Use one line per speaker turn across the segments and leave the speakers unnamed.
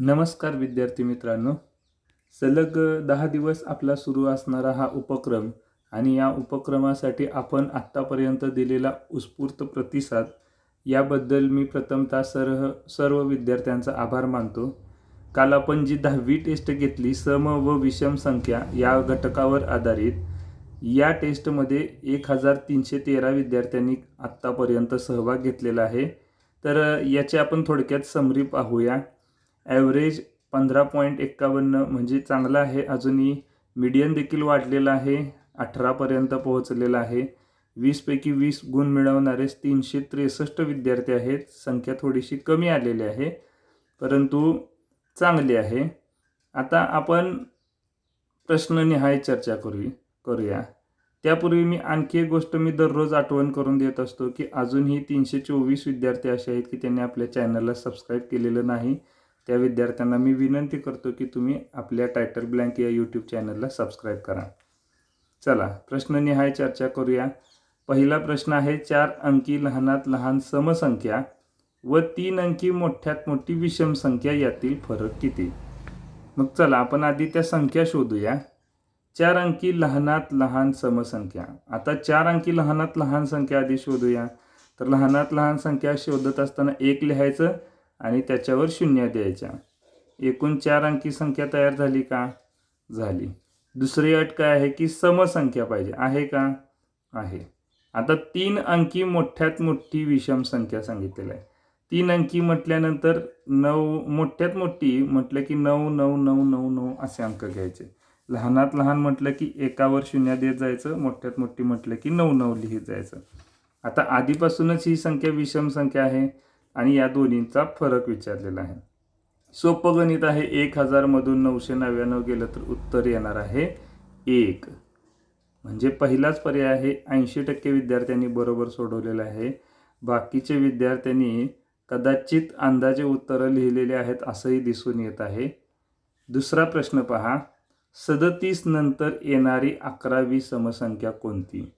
नमस्कार विद्यार्थी मित्रांनो सलग दहा दिवस आपला सुरू असणारा हा उपक्रम आणि या उपक्रमासाठी आपण आत्तापर्यंत दिलेला उत्स्फूर्त प्रतिसाद याबद्दल मी प्रथमतः सर सर्व विद्यार्थ्यांचा आभार मानतो काल आपण जी दहावी टेस्ट घेतली सम व विषम संख्या या घटकावर आधारित या टेस्टमध्ये एक हजार तीनशे तेरा विद्यार्थ्यांनी आत्तापर्यंत सहभाग घेतलेला आहे तर याचे आपण थोडक्यात समरी पाहूया ॲव्हरेज पंधरा पॉईंट एक्कावन्न म्हणजे चांगला आहे अजूनही मीडियन देखील वाढलेला आहे अठरापर्यंत पोहोचलेला आहे वीसपैकी वीस गुण मिळवणारे तीनशे त्रेसष्ट विद्यार्थी आहेत संख्या थोडीशी कमी आलेली आहे परंतु चांगली आहे आता आपण प्रश्न निहाय चर्चा करू करूया त्यापूर्वी मी आणखी एक गोष्ट मी दररोज आठवण करून देत असतो की अजूनही तीनशे चोवीस विद्यार्थी असे आहेत की त्यांनी आपल्या चॅनलला सबस्क्राईब केलेलं नाही त्या विद्यार्थ्यांना मी विनंती करतो की तुम्ही आपल्या टायटल ब्लँक या यूट्यूब चॅनलला सबस्क्राईब करा चला प्रश्ननिहाय चर्चा करूया पहिला प्रश्न आहे चार अंकी लहानात लहान समसंख्या व तीन अंकी मोठ्यात मोठी विषम संख्या यातील फरक किती मग चला आपण आधी त्या संख्या शोधूया चार अंकी लहानात लहान समसंख्या आता चार अंकी लहानात लहान संख्या आधी शोधूया तर लहानात लहान संख्या शोधत असताना एक लिहायचं आणि त्याच्यावर शून्य द्यायच्या एकूण चार अंकी संख्या तयार झाली का झाली दुसरी अट काय आहे की समसंख्या पाहिजे आहे का आहे आता तीन अंकी मोठ्यात मोठी विषम संख्या सांगितलेली आहे तीन अंकी म्हटल्यानंतर नऊ मोठ्यात मोठी म्हटलं की नऊ नऊ नऊ नऊ नऊ असे अंक घ्यायचे लहानात लहान म्हटलं की एकावर शून्य देत जायचं मोठ्यात मोठी म्हटलं की नऊ नऊ लिहित जायचं आता आधीपासूनच ही संख्या विषम संख्या आहे आणि या दोन्हींचा फरक विचारलेला आहे सोपं गणित आहे एक हजारमधून नऊशे नव्याण्णव गेलं तर उत्तर येणार आहे एक म्हणजे पहिलाच पर्याय आहे ऐंशी टक्के विद्यार्थ्यांनी बरोबर सोडवलेला आहे बाकीचे विद्यार्थ्यांनी कदाचित अंदाजे उत्तरं लिहिलेले आहेत असंही दिसून येत आहे दुसरा प्रश्न पहा सदतीस नंतर येणारी अकरावी समसंख्या कोणती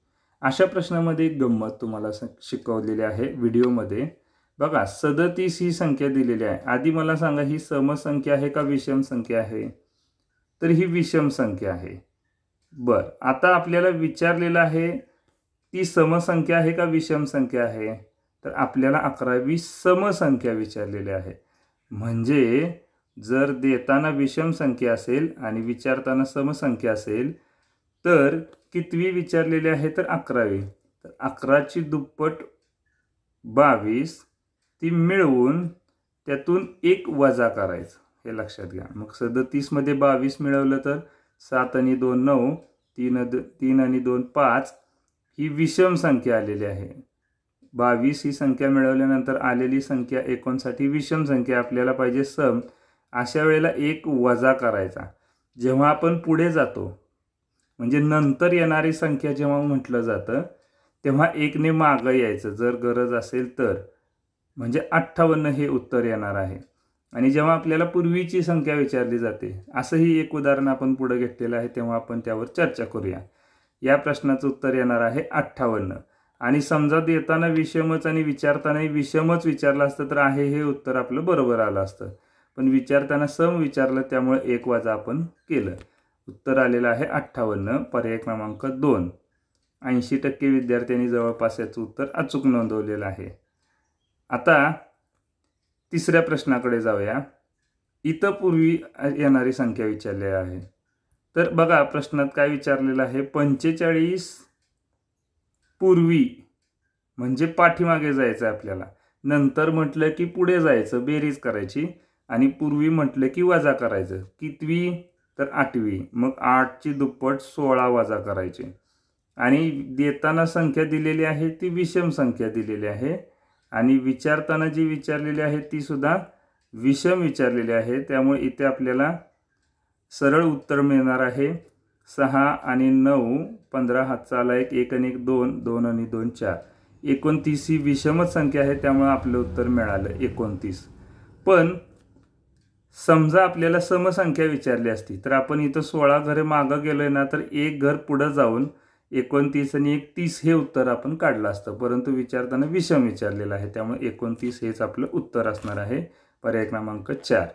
अशा प्रश्नामध्ये गंमत तुम्हाला शिकवलेली आहे व्हिडिओमध्ये बघा सदतीस ही संख्या दिलेली आहे आधी मला सांगा ही समसंख्या आहे का विषम संख्या आहे तर ही विषम संख्या आहे बर आता आपल्याला विचारलेलं आहे ती समसंख्या आहे का विषम संख्या आहे तर आपल्याला अकरावी समसंख्या विचारलेली आहे म्हणजे जर देताना विषम संख्या असेल आणि विचारताना समसंख्या असेल तर कितवी विचारलेली आहे तर अकरावी तर अकराची दुप्पट बावीस ती मिळवून त्यातून एक वजा करायचं हे लक्षात घ्या मग सदतीसमध्ये बावीस मिळवलं तर सात आणि दोन नऊ तीन तीन आणि दोन पाच ही विषम संख्या आलेली आहे बावीस ही संख्या मिळवल्यानंतर आलेली संख्या एकोणसाठी विषम संख्या आपल्याला पाहिजे सम अशा वेळेला एक वजा करायचा जेव्हा आपण पुढे जातो म्हणजे नंतर येणारी संख्या जेव्हा म्हटलं जातं तेव्हा एकने मागं यायचं जर गरज असेल तर म्हणजे अठ्ठावन्न हे उत्तर येणार आहे आणि जेव्हा आपल्याला पूर्वीची संख्या विचारली जाते असंही एक उदाहरण आपण पुढे घेतलेलं आहे तेव्हा आपण त्यावर चर्चा करूया या प्रश्नाचं उत्तर येणार आहे अठ्ठावन्न आणि समजा देताना विषमच आणि विचारतानाही विषमच विचारलं असतं तर आहे हे उत्तर आपलं बरोबर आलं असतं पण विचारताना सम विचारलं त्यामुळे एक वाजा आपण केलं उत्तर आलेलं आहे अठ्ठावन्न पर्याय क्रमांक दोन ऐंशी टक्के विद्यार्थ्यांनी जवळपास याचं उत्तर अचूक नोंदवलेलं आहे आता तिसऱ्या प्रश्नाकडे जाऊया इथं पूर्वी येणारी संख्या विचारली आहे तर बघा प्रश्नात काय विचारलेलं आहे पंचेचाळीस पूर्वी म्हणजे पाठीमागे जायचं आहे आपल्याला नंतर म्हटलं की पुढे जायचं बेरीज करायची आणि पूर्वी म्हटलं की वजा करायचं कितवी तर आठवी मग आठची दुप्पट सोळा वजा करायचे आणि देताना संख्या दिलेली आहे ती विषम संख्या दिलेली आहे आणि विचारताना जी विचारलेली आहे ती सुद्धा विषम विचारलेली आहे त्यामुळे इथे आपल्याला सरळ उत्तर मिळणार आहे सहा आणि नऊ पंधरा हातचा आला एक एक आणि एक दोन दोन आणि दोन चार एकोणतीस ही विषमच संख्या आहे त्यामुळे आपलं उत्तर मिळालं एकोणतीस पण समजा आपल्याला समसंख्या विचारली असती तर आपण इथं सोळा घरे मागं गेलो आहे ना तर एक घर पुढं जाऊन एकोणतीस आणि एक तीस हे उत्तर आपण काढलं असतं परंतु विचारताना विषम विचारलेला आहे त्यामुळे एकोणतीस हेच आपलं उत्तर असणार आहे पर्याय क्रमांक चार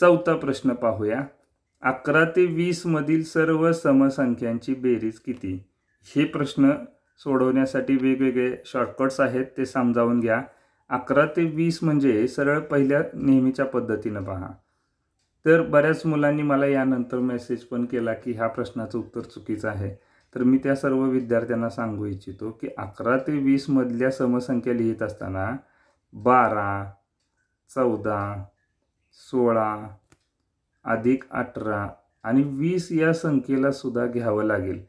चौथा प्रश्न पाहूया अकरा ते वीसमधील सर्व समसंख्यांची बेरीज किती हे प्रश्न सोडवण्यासाठी वेगवेगळे शॉर्टकट्स आहेत ते समजावून घ्या अकरा ते वीस म्हणजे सरळ पहिल्या नेहमीच्या पद्धतीनं पहा तर बऱ्याच मुलांनी मला यानंतर मेसेज पण केला की ह्या प्रश्नाचं उत्तर चुकीचं आहे तर मी त्या सर्व विद्यार्थ्यांना सांगू इच्छितो की अकरा ते वीसमधल्या समसंख्या लिहित असताना बारा चौदा सोळा अधिक अठरा आणि वीस या संख्येला सुद्धा घ्यावं लागेल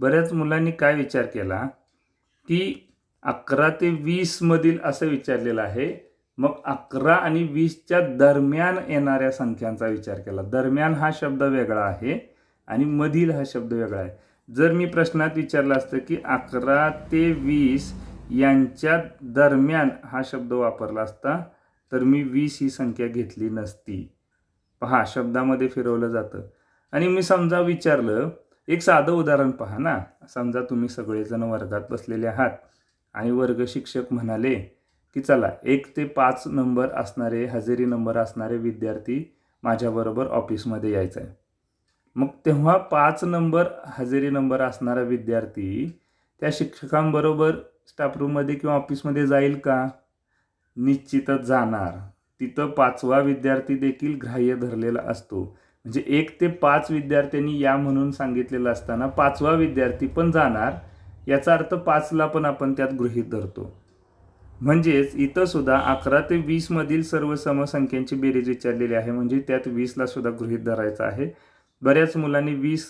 बऱ्याच मुलांनी काय विचार केला की अकरा ते वीसमधील असं विचारलेलं आहे मग अकरा आणि वीसच्या दरम्यान येणाऱ्या संख्यांचा विचार केला दरम्यान हा शब्द वेगळा आहे आणि मधील हा शब्द वेगळा आहे जर मी प्रश्नात विचारलं असतं की अकरा ते वीस यांच्या दरम्यान हा शब्द वापरला असता तर मी वीस ही संख्या घेतली नसती पहा शब्दामध्ये फिरवलं जातं आणि मी समजा विचारलं एक साधं उदाहरण पहा ना समजा तुम्ही सगळेजण वर्गात बसलेले आहात आणि वर्ग शिक्षक म्हणाले की चला एक ते पाच नंबर असणारे हजेरी नंबर असणारे विद्यार्थी माझ्याबरोबर ऑफिसमध्ये यायचं आहे मग तेव्हा पाच नंबर हजेरी नंबर असणारा विद्यार्थी त्या शिक्षकांबरोबर स्टाफरूममध्ये किंवा ऑफिसमध्ये जाईल का निश्चितच जाणार तिथं पाचवा विद्यार्थी देखील ग्राह्य धरलेला असतो म्हणजे एक ते पाच विद्यार्थ्यांनी या म्हणून सांगितलेलं असताना पाचवा विद्यार्थी पण जाणार याचा अर्थ पाचला पण आपण त्यात गृहीत धरतो म्हणजेच इथं सुद्धा अकरा ते वीसमधील सर्व समसंख्यांची बेरीज विचारलेली आहे म्हणजे त्यात वीसला सुद्धा गृहीत धरायचं आहे बऱ्याच मुलांनी वीस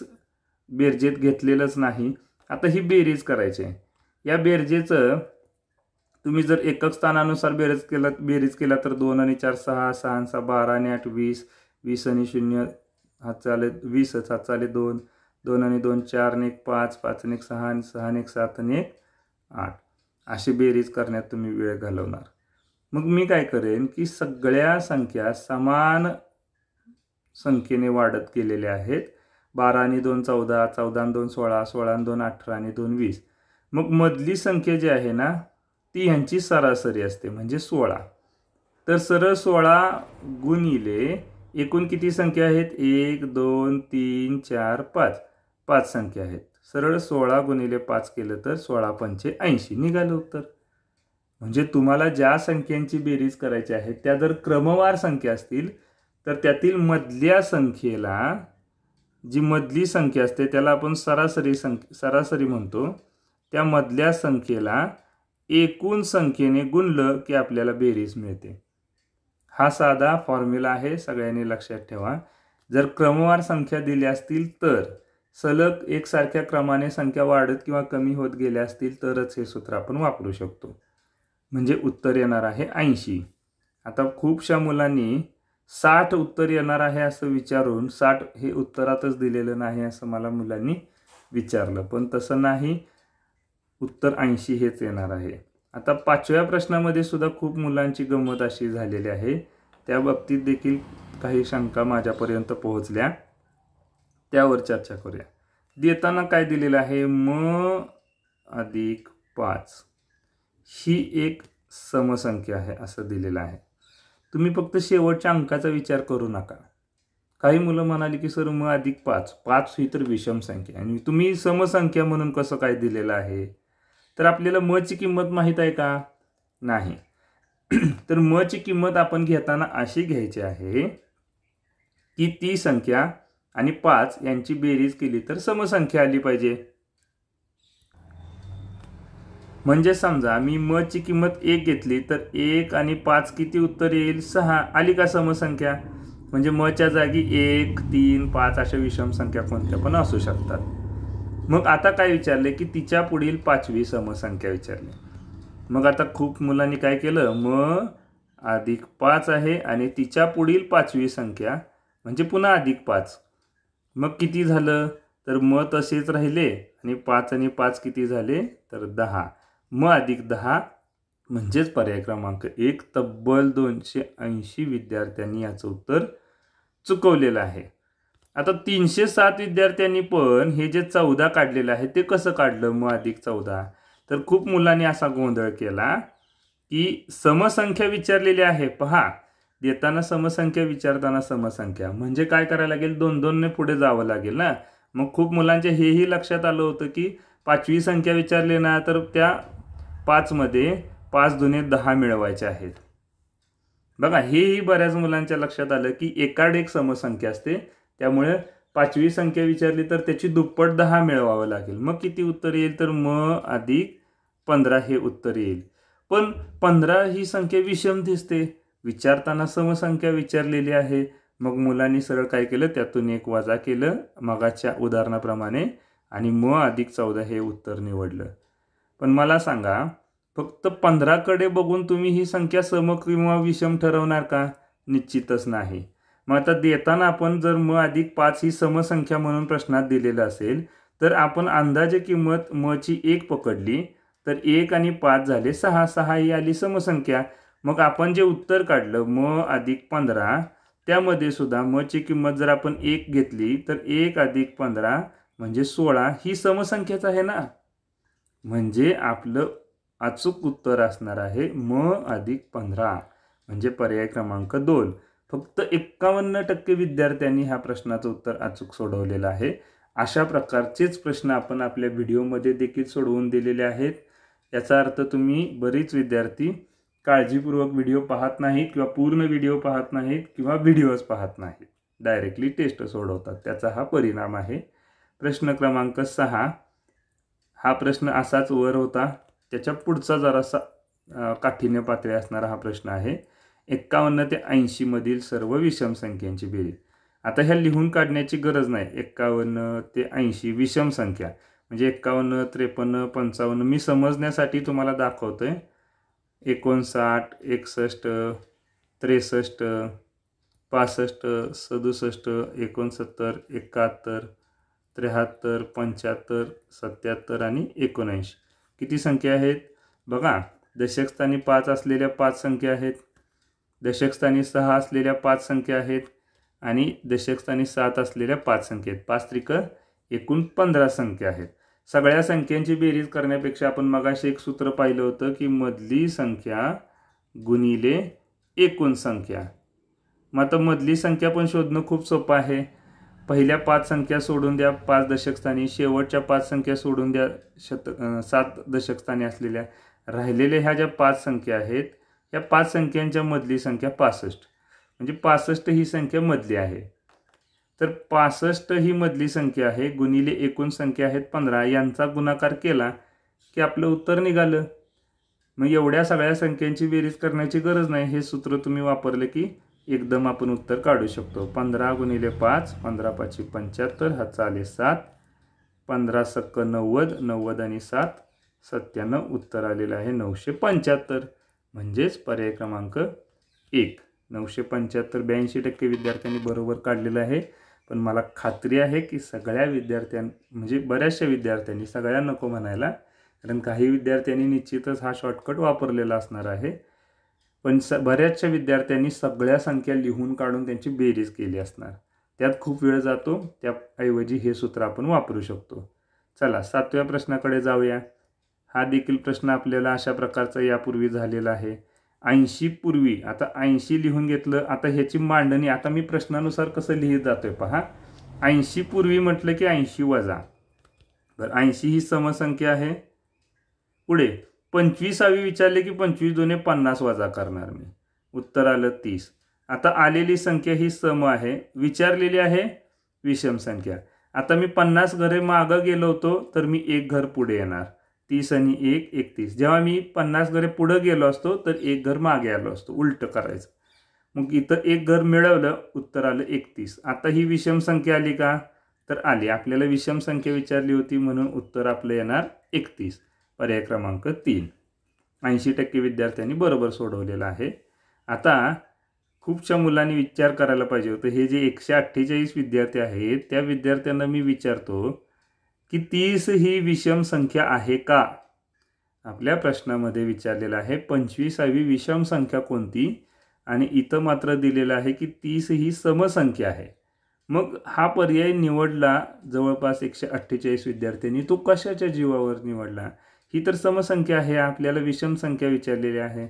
बेरजेत घेतलेलंच नाही आता ही बेरीज करायची या बेरजेचं तुम्ही जर एकक स्थानानुसार बेरीज केलं बेरीज केला तर दोन आणि चार सहा सहा आणि सहा बारा आणि आठ वीस वीस आणि शून्य हात आले वीसच हात चाले दोन दोन आणि दोन चार आणि एक पाच पाच आणि एक सहा आणि सहा आणि एक सात आणि एक आठ अशी बेरीज करण्यात तुम्ही वेळ घालवणार मग मी काय करेन की सगळ्या संख्या समान संख्येने वाढत गेलेल्या आहेत बारा आणि दोन चौदा चौदा आणि दोन सोळा सोळा आणि दोन अठरा आणि दोन वीस मग मधली संख्या जी आहे ना ती ह्यांची सरासरी असते म्हणजे सोळा तर सरळ सोळा गुणिले एकूण किती संख्या आहेत एक दोन तीन चार पाच पाच संख्या आहेत सरळ सोळा गुणिले पाच केलं तर सोळा पंचे ऐंशी निघालं उत्तर म्हणजे तुम्हाला ज्या संख्यांची बेरीज करायची आहे त्या जर क्रमवार संख्या असतील तर त्यातील मधल्या संख्येला जी मधली संख्या असते त्याला आपण सरासरी संख्या सरासरी म्हणतो त्या मधल्या संख्येला एकूण संख्येने गुणलं की आपल्याला बेरीज मिळते हा साधा फॉर्म्युला आहे सगळ्यांनी लक्षात ठेवा जर क्रमवार संख्या दिल्या असतील तर सलग एकसारख्या क्रमाने संख्या वाढत किंवा कमी होत गेल्या असतील तरच हे सूत्र आपण वापरू शकतो म्हणजे उत्तर येणार आहे ऐंशी आता खूपशा मुलांनी साठ उत्तर येणार आहे असं विचारून साठ हे उत्तरातच दिलेलं नाही असं मला मुलांनी विचारलं पण तसं नाही उत्तर ऐंशी हेच येणार आहे आता पाचव्या प्रश्नामध्ये सुद्धा खूप मुलांची गंमत अशी झालेली आहे त्या बाबतीत देखील काही शंका माझ्यापर्यंत पोहोचल्या त्यावर चर्चा करूया देताना काय दिलेलं आहे म अधिक पाच ही एक समसंख्या आहे असं दिलेलं आहे तुम्ही फक्त शेवटच्या अंकाचा विचार करू नका काही मुलं म्हणाली की सर म अधिक पाच पाच ही तर विषम संख्या आणि तुम्ही समसंख्या म्हणून कसं काय दिलेलं आहे तर आपल्याला मची किंमत माहीत आहे का नाही तर मची किंमत आपण घेताना अशी घ्यायची आहे की ती संख्या आणि पाच यांची बेरीज केली तर समसंख्या आली पाहिजे म्हणजे समजा मी म ची किंमत एक घेतली तर एक आणि पाच किती उत्तर येईल सहा आली का समसंख्या म्हणजे म च्या जागी एक तीन पाच अशा विषम संख्या कोणत्या पण असू शकतात मग आता काय विचारले की तिच्या पुढील पाचवी समसंख्या विचारली मग आता खूप मुलांनी काय केलं म अधिक पाच आहे आणि तिच्या पुढील पाचवी संख्या म्हणजे पुन्हा अधिक पाच मग किती झालं तर म तसेच राहिले आणि पाच आणि पाच किती झाले तर दहा म अधिक दहा म्हणजेच पर्याय क्रमांक एक तब्बल दोनशे ऐंशी विद्यार्थ्यांनी याचं उत्तर चुकवलेलं आहे आता तीनशे सात विद्यार्थ्यांनी पण हे जे चौदा काढलेलं आहे ते कसं काढलं म अधिक चौदा तर खूप मुलांनी असा गोंधळ केला की समसंख्या विचारलेली आहे पहा येताना समसंख्या विचारताना समसंख्या म्हणजे काय करायला लागेल दोन दोनने पुढे जावं लागेल ना मग खूप मुलांच्या हेही लक्षात आलं होतं की पाचवी संख्या विचारली ना तर त्या पाचमध्ये पाच दुने दहा मिळवायचे आहेत बघा हेही बऱ्याच मुलांच्या लक्षात आलं की एकाड एक समसंख्या असते त्यामुळे पाचवी संख्या विचारली तर त्याची दुप्पट दहा मिळवावं लागेल मग किती उत्तर येईल तर म अधिक पंधरा हे उत्तर येईल पण पंधरा ही संख्या विषम दिसते विचारताना समसंख्या विचारलेली आहे मग मुलांनी सरळ काय केलं त्यातून एक वजा केलं मगाच्या उदाहरणाप्रमाणे आणि म अधिक चौदा हे उत्तर निवडलं पण मला सांगा फक्त पंधराकडे बघून तुम्ही ही संख्या सम किंवा विषम ठरवणार का निश्चितच नाही मग आता देताना आपण जर म अधिक पाच ही समसंख्या म्हणून प्रश्नात दिलेलं असेल तर आपण अंदाजे किंमत मची एक पकडली तर एक आणि पाच झाले सहा सहा ही आली समसंख्या मग आपण जे उत्तर काढलं म अधिक पंधरा त्यामध्ये सुद्धा मची किंमत जर आपण एक घेतली तर एक अधिक पंधरा म्हणजे सोळा ही समसंख्याच आहे ना म्हणजे आपलं अचूक उत्तर असणार आहे म अधिक पंधरा म्हणजे पर्याय क्रमांक दोन फक्त एक्कावन्न टक्के विद्यार्थ्यांनी ह्या प्रश्नाचं उत्तर अचूक सोडवलेलं आहे अशा प्रकारचेच प्रश्न आपण आपल्या व्हिडिओमध्ये देखील सोडवून दिलेले आहेत याचा अर्थ तुम्ही बरीच विद्यार्थी काळजीपूर्वक व्हिडिओ पाहत नाहीत किंवा पूर्ण व्हिडिओ पाहत नाहीत किंवा व्हिडिओज पाहत नाहीत डायरेक्टली टेस्ट सोडवतात त्याचा हा परिणाम आहे प्रश्न क्रमांक सहा हा प्रश्न असाच वर होता त्याच्या पुढचा जरासा काठीण्य पातळी असणारा हा प्रश्न आहे एक्कावन्न ते ऐंशीमधील सर्व विषम संख्यांची बेरीज आता ह्या लिहून काढण्याची गरज नाही एक्कावन्न ते ऐंशी विषम संख्या म्हणजे एक्कावन्न त्रेपन्न पंचावन्न मी समजण्यासाठी तुम्हाला दाखवतो आहे एकोणसाठ एकसष्ट त्रेसष्ट पासष्ट सदुसष्ट एकोणसत्तर एकाहत्तर त्र्याहत्तर पंच्याहत्तर सत्याहत्तर आणि एकोणऐंशी किती संख्या आहेत बघा दशकस्थानी पाच असलेल्या पाच संख्या आहेत दशकस्थानी सहा असलेल्या पाच संख्या आहेत आणि दशकस्थानी सात असलेल्या पाच संख्या आहेत पाच त्रिक एकूण पंधरा संख्या आहेत सगळ्या संख्यांची बेरीज करण्यापेक्षा आपण मगाशी एक सूत्र पाहिलं होतं की मधली संख्या गुणिले एकूण संख्या मग आता मधली संख्या पण शोधणं खूप सोपं आहे पहिल्या पाच संख्या सोडून द्या पाच दशकस्थानी शेवटच्या पाच संख्या सोडून द्या शत सात दशकस्थानी असलेल्या राहिलेल्या ह्या ज्या पाच संख्या आहेत या पाच संख्यांच्या मधली संख्या पासष्ट म्हणजे पासष्ट ही संख्या मधली आहे तर पासष्ट ही मधली संख्या आहे गुणिले एकूण संख्या आहेत पंधरा यांचा गुणाकार केला की आपलं उत्तर निघालं मग एवढ्या सगळ्या संख्यांची बेरीज करण्याची गरज नाही हे सूत्र तुम्ही वापरलं की एकदम आपण उत्तर काढू शकतो पंधरा गुणिले पाच पंधरा पाचशे पंच्याहत्तर हा चाले सात पंधरा सक्क नव्वद नव्वद आणि सात सत्त्याण्णव उत्तर आलेलं आहे नऊशे पंच्याहत्तर म्हणजेच पर्याय क्रमांक एक नऊशे पंच्याहत्तर ब्याऐंशी टक्के विद्यार्थ्यांनी बरोबर काढलेलं आहे पण मला खात्री आहे की सगळ्या विद्यार्थ्यां म्हणजे बऱ्याचशा विद्यार्थ्यांनी सगळ्या नको म्हणायला कारण काही विद्यार्थ्यांनी निश्चितच हा शॉर्टकट वापरलेला असणार आहे पण स बऱ्याचशा विद्यार्थ्यांनी सगळ्या संख्या लिहून काढून त्यांची बेरीज केली असणार त्यात खूप वेळ जातो त्याऐवजी हे सूत्र आपण वापरू शकतो चला सातव्या प्रश्नाकडे जाऊया हा देखील प्रश्न आपल्याला अशा प्रकारचा यापूर्वी झालेला आहे ऐंशी पूर्वी आता ऐंशी लिहून घेतलं आता ह्याची मांडणी आता मी प्रश्नानुसार कसं लिहित जातोय पहा ऐंशी पूर्वी म्हटलं की ऐंशी वजा तर ऐंशी ही समसंख्या आहे पुढे पंचवीसावी विचारले की पंचवीस दोन्ही पन्नास वजा करणार मी उत्तर आलं तीस आता आलेली संख्या ही सम आहे विचारलेली आहे विषम संख्या आता मी पन्नास घरे मागं गेलो होतो तर मी एक घर पुढे येणार तीस आणि एक एकतीस जेव्हा मी पन्नास घरे पुढं गेलो असतो तर एक घर मागे आलो असतो उलटं करायचं मग इथं एक घर मिळवलं उत्तर आलं एकतीस आता ही विषम संख्या आली का तर आली आपल्याला विषम संख्या विचारली होती म्हणून उत्तर आपलं येणार एकतीस पर्याय क्रमांक तीन ऐंशी टक्के विद्यार्थ्यांनी बरोबर सोडवलेलं आहे आता खूपशा मुलांनी विचार करायला पाहिजे होतं हे जे एकशे अठ्ठेचाळीस विद्यार्थी आहेत त्या विद्यार्थ्यांना मी विचारतो की तीस ही विषम संख्या आहे का आपल्या प्रश्नामध्ये विचारलेला आहे पंचवीसावी विषम संख्या कोणती आणि इथं मात्र दिलेलं आहे की तीस ही समसंख्या आहे मग हा पर्याय निवडला जवळपास एकशे अठ्ठेचाळीस विद्यार्थ्यांनी तो कशाच्या जीवावर निवडला ही तर समसंख्या आहे आपल्याला विषम संख्या विचारलेली आहे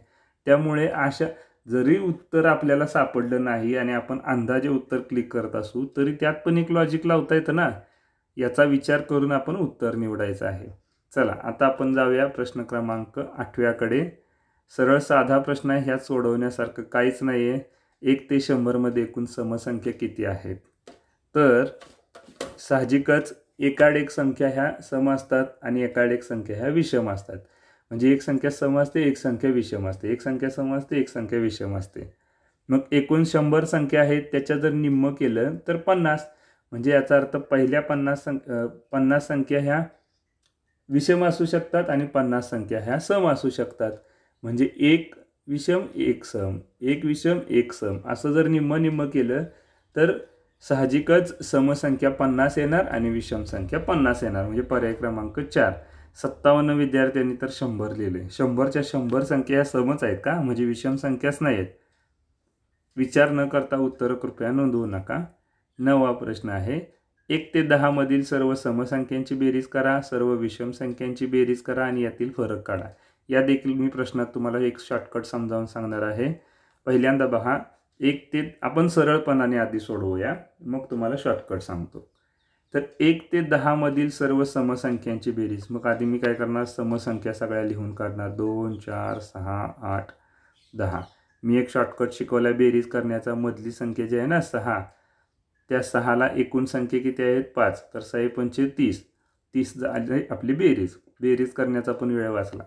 त्यामुळे अशा जरी उत्तर आपल्याला सापडलं नाही आणि आपण अंदाजे उत्तर क्लिक करत असू तरी त्यात पण एक लॉजिक लावता येतं ना याचा विचार करून आपण उत्तर निवडायचं आहे चला आता आपण जाऊया प्रश्न क्रमांक आठव्याकडे सरळ साधा प्रश्न आहे ह्यात सोडवण्यासारखं काहीच नाही आहे एक ते शंभरमध्ये एकूण समसंख्या किती आहेत तर साहजिकच एकाड एक संख्या ह्या सम असतात आणि एकाड एक संख्या ह्या विषम असतात म्हणजे एक संख्या सम असते एक संख्या विषम असते एक संख्या सम असते एक संख्या विषम असते मग एकूण शंभर संख्या आहेत त्याच्या जर निम्म केलं तर पन्नास म्हणजे याचा अर्थ पहिल्या पन्नास सं पन्नास संख्या ह्या विषम असू शकतात आणि पन्नास संख्या ह्या सम असू शकतात म्हणजे एक विषम एक सम एक विषम एक सम असं जर निम्म निम्म केलं तर साहजिकच समसंख्या पन्नास येणार आणि विषम संख्या पन्नास येणार म्हणजे पर्याय क्रमांक चार सत्तावन्न विद्यार्थ्यांनी तर शंभर लिहिले शंभरच्या शंभर संख्या ह्या समच आहेत का म्हणजे विषम संख्याच नाही आहेत विचार न करता उत्तरं कृपया नोंदवू नका नववा प्रश्न आहे एक ते दहामधील सर्व समसंख्यांची बेरीज करा सर्व विषम संख्यांची बेरीज करा आणि यातील फरक काढा या देखील मी प्रश्नात तुम्हाला एक शॉर्टकट समजावून सांगणार आहे पहिल्यांदा बघा एक ते आपण सरळपणाने आधी सोडवूया मग तुम्हाला शॉर्टकट सांगतो तर एक ते दहामधील सर्व समसंख्यांची बेरीज मग आधी मी काय करणार समसंख्या सगळ्या लिहून काढणार दोन चार सहा आठ दहा मी एक शॉर्टकट शिकवला बेरीज करण्याचा मधली संख्या जी आहे ना सहा त्या सहाला एकूण संख्या किती आहेत पाच तर सहा पंचे तीस तीस झाली आपली बेरीज बेरीज करण्याचा पण वेळ वाचला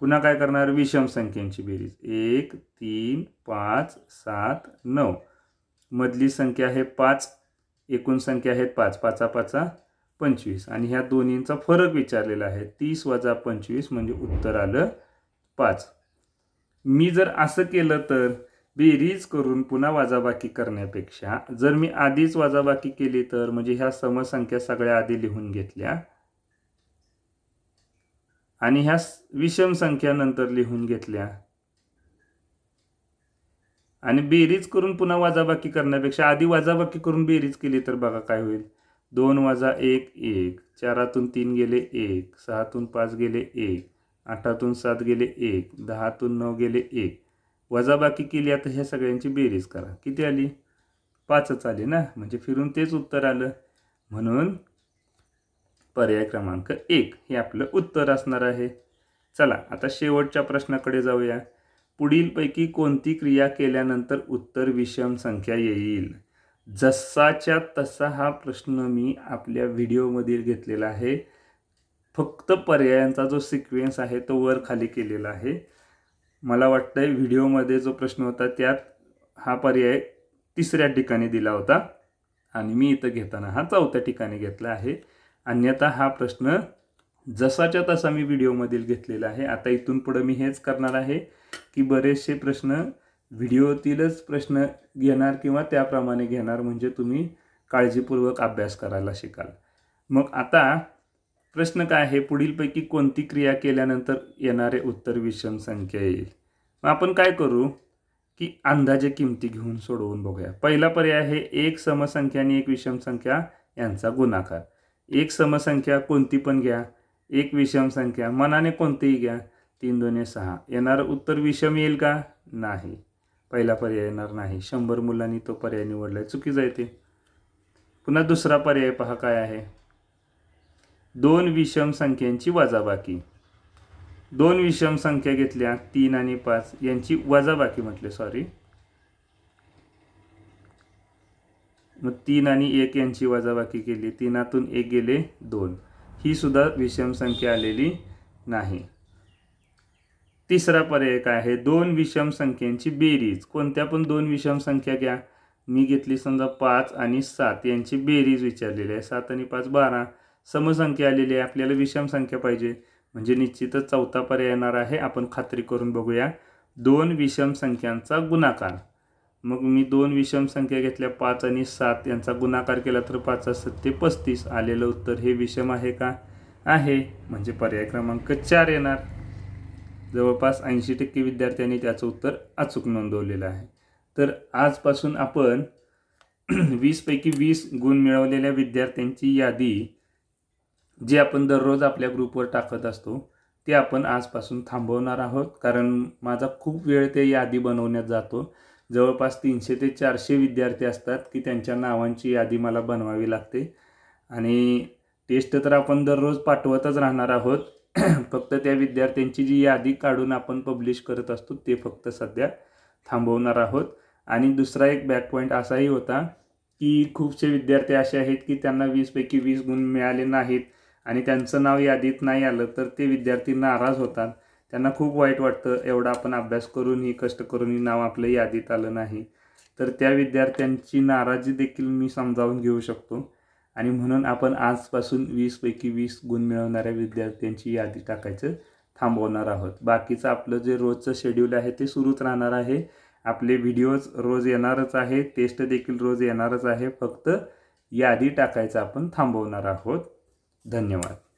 पुन्हा काय करणार विषम संख्यांची बेरीज एक तीन पाच सात नऊ मधली संख्या आहे पाच एकूण संख्या आहेत पाच पाचा पाचा पंचवीस आणि ह्या दोन्हींचा फरक विचारलेला आहे तीस वजा पंचवीस म्हणजे उत्तर आलं पाच मी जर असं केलं तर बेरीज करून पुन्हा वाजाबाकी करण्यापेक्षा जर मी आधीच वाजाबाकी केली तर म्हणजे ह्या समसंख्या सगळ्या आधी लिहून घेतल्या आणि ह्या विषम संख्या नंतर लिहून घेतल्या आणि बेरीज करून पुन्हा वाजाबाकी करण्यापेक्षा आधी वाजाबाकी करून बेरीज केली तर बघा काय होईल दोन वाजा एक एक चारातून तीन गेले एक सहातून पाच गेले एक आठातून सात गेले एक दहातून नऊ गेले एक वजाबाकी केली आता ह्या सगळ्यांची बेरीज करा किती आली पाचच आली ना म्हणजे फिरून तेच उत्तर आलं म्हणून पर्याय क्रमांक एक हे आपलं उत्तर असणार आहे चला आता शेवटच्या प्रश्नाकडे जाऊया पुढीलपैकी कोणती क्रिया केल्यानंतर उत्तर विषम संख्या येईल जसाच्या तसा हा प्रश्न मी आपल्या व्हिडिओमधील घेतलेला आहे फक्त पर्यायांचा जो सिक्वेन्स आहे तो वर खाली केलेला आहे मला वाटतंय व्हिडिओमध्ये जो प्रश्न होता त्यात हा पर्याय तिसऱ्या ठिकाणी दिला होता आणि मी इथं घेताना हा चौथ्या ठिकाणी घेतला आहे अन्यथा हा प्रश्न जसाच्या तसा मी व्हिडिओमधील घेतलेला आहे आता इथून पुढं मी हेच करणार आहे की बरेचसे प्रश्न व्हिडिओतीलच प्रश्न घेणार किंवा त्याप्रमाणे घेणार म्हणजे तुम्ही काळजीपूर्वक अभ्यास करायला शिकाल मग आता प्रश्न काय आहे पुढीलपैकी कोणती क्रिया केल्यानंतर येणारे उत्तर विषम संख्या येईल मग आपण काय करू की अंदाजे किमती घेऊन सोडवून बघूया पहिला पर्याय आहे एक समसंख्या आणि एक विषम संख्या यांचा गुणाकार एक समसंख्या कोणती पण घ्या एक विषम संख्या मनाने कोणतीही घ्या तीन दोन्ही सहा येणारं उत्तर विषम येईल का नाही पहिला पर्याय येणार नाही शंभर मुलांनी तो पर्याय निवडला आहे चुकीचं पुन्हा दुसरा पर्याय पहा काय आहे दोन विषम संख्यांची वजाबाकी दोन विषम संख्या घेतल्या तीन आणि पाच यांची वजाबाकी म्हटले सॉरी मग तीन आणि एक यांची वजाबाकी केली तीनातून एक गेले दोन ही सुद्धा विषम संख्या आलेली नाही तिसरा पर्याय काय आहे दोन विषम संख्यांची बेरीज कोणत्या पण दोन विषम संख्या घ्या मी घेतली समजा पाच आणि सात यांची बेरीज विचारलेली आहे सात आणि पाच बारा समसंख्या आलेली आहे आपल्याला विषम संख्या पाहिजे म्हणजे निश्चितच चौथा पर्याय येणार आहे आपण खात्री करून बघूया दोन विषम संख्यांचा गुणाकार मग मी दोन विषम संख्या घेतल्या पाच आणि सात यांचा गुणाकार केला तर पाच सत्ते पस्तीस आलेलं उत्तर हे विषम आहे का आहे म्हणजे पर्याय क्रमांक चार येणार जवळपास ऐंशी टक्के विद्यार्थ्यांनी त्याचं उत्तर अचूक नोंदवलेलं आहे तर आजपासून आपण वीसपैकी वीस गुण मिळवलेल्या विद्यार्थ्यांची यादी जे आपण दररोज आपल्या ग्रुपवर टाकत असतो ते आपण आजपासून थांबवणार आहोत कारण माझा खूप वेळ ते यादी बनवण्यात जातो जवळपास तीनशे ते चारशे विद्यार्थी असतात की त्यांच्या नावांची यादी मला बनवावी लागते आणि टेस्ट तर आपण दररोज पाठवतच राहणार आहोत फक्त त्या विद्यार्थ्यांची जी यादी काढून आपण पब्लिश करत असतो ते फक्त सध्या थांबवणार आहोत आणि दुसरा एक बॅक पॉईंट असाही होता की खूपसे विद्यार्थी असे आहेत की त्यांना वीसपैकी वीस गुण मिळाले नाहीत आणि त्यांचं नाव यादीत नाही आलं तर ते विद्यार्थी नाराज होतात त्यांना खूप वाईट वाटतं एवढा आपण अभ्यास करूनही कष्ट करून ही नाव आपलं यादीत आलं नाही तर त्या विद्यार्थ्यांची नाराजी देखील मी समजावून घेऊ शकतो आणि म्हणून आपण आजपासून वीसपैकी वीस गुण मिळवणाऱ्या विद्यार्थ्यांची यादी टाकायचं थांबवणार आहोत बाकीचं आपलं जे रोजचं शेड्यूल आहे ते सुरूच राहणार आहे आपले व्हिडिओज रोज येणारच आहे टेस्ट देखील रोज येणारच आहे फक्त यादी टाकायचं आपण थांबवणार आहोत धन्यवाद